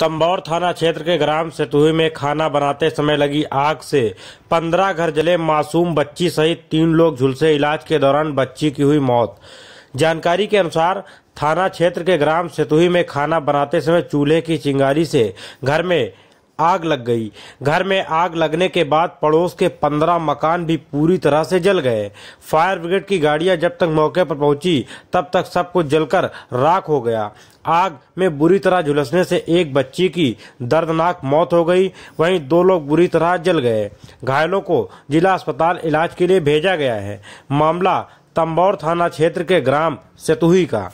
तंबौर थाना क्षेत्र के ग्राम सेतुही में खाना बनाते समय लगी आग से पंद्रह घर जले मासूम बच्ची सहित तीन लोग झुलसे इलाज के दौरान बच्ची की हुई मौत जानकारी के अनुसार थाना क्षेत्र के ग्राम सेतुही में खाना बनाते समय चूल्हे की चिंगारी से घर में आग लग गई घर में आग लगने के बाद पड़ोस के पंद्रह मकान भी पूरी तरह से जल गए फायर ब्रिगेड की गाड़ियां जब तक मौके पर पहुंची तब तक सब कुछ जलकर राख हो गया आग में बुरी तरह झुलसने से एक बच्ची की दर्दनाक मौत हो गई वहीं दो लोग बुरी तरह जल गए घायलों को जिला अस्पताल इलाज के लिए भेजा गया है मामला तंबौर थाना क्षेत्र के ग्राम सेतुही का